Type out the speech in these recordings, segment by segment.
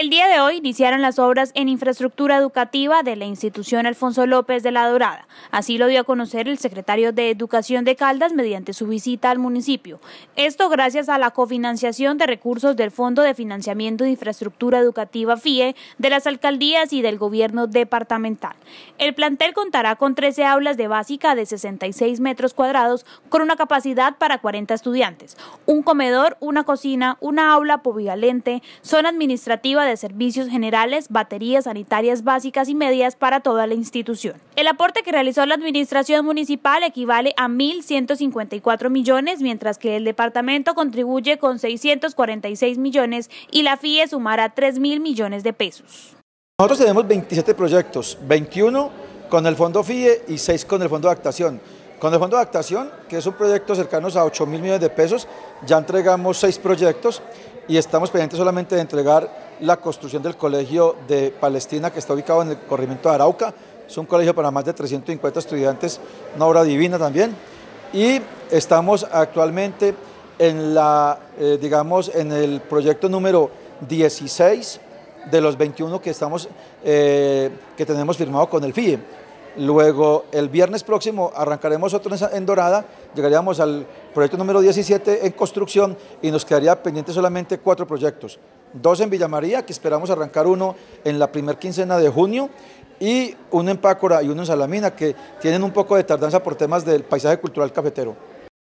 El día de hoy iniciaron las obras en infraestructura educativa de la institución Alfonso López de la Dorada. Así lo dio a conocer el secretario de Educación de Caldas mediante su visita al municipio. Esto gracias a la cofinanciación de recursos del Fondo de Financiamiento de Infraestructura Educativa FIE de las alcaldías y del gobierno departamental. El plantel contará con 13 aulas de básica de 66 metros cuadrados con una capacidad para 40 estudiantes, un comedor, una cocina, una aula polivalente, zona administrativa de servicios generales, baterías sanitarias básicas y medias para toda la institución. El aporte que realizó la administración municipal equivale a 1.154 millones, mientras que el departamento contribuye con 646 millones y la FIE sumará 3.000 millones de pesos. Nosotros tenemos 27 proyectos, 21 con el Fondo FIE y 6 con el Fondo de Adaptación. Con el Fondo de Adaptación, que es un proyecto cercano a 8 mil millones de pesos, ya entregamos seis proyectos y estamos pendientes solamente de entregar la construcción del Colegio de Palestina, que está ubicado en el corrimiento de Arauca. Es un colegio para más de 350 estudiantes, una obra divina también. Y estamos actualmente en, la, eh, digamos, en el proyecto número 16 de los 21 que, estamos, eh, que tenemos firmado con el FIE. Luego, el viernes próximo arrancaremos otro en Dorada, llegaríamos al proyecto número 17 en construcción y nos quedaría pendiente solamente cuatro proyectos. Dos en Villamaría, que esperamos arrancar uno en la primer quincena de junio, y uno en Pácora y uno en Salamina, que tienen un poco de tardanza por temas del paisaje cultural cafetero.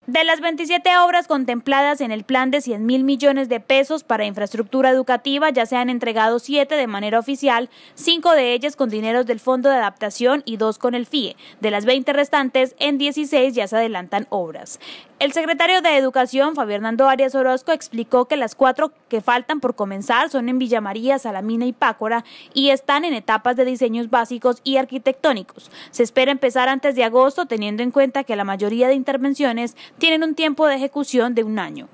De las 27 obras contempladas en el plan de 100 mil millones de pesos para infraestructura educativa, ya se han entregado 7 de manera oficial, 5 de ellas con dineros del Fondo de Adaptación y 2 con el FIE. De las 20 restantes, en 16 ya se adelantan obras. El secretario de Educación, Fabián Hernando Arias Orozco, explicó que las cuatro que faltan por comenzar son en Villa María, Salamina y Pácora y están en etapas de diseños básicos y arquitectónicos. Se espera empezar antes de agosto, teniendo en cuenta que la mayoría de intervenciones tienen un tiempo de ejecución de un año.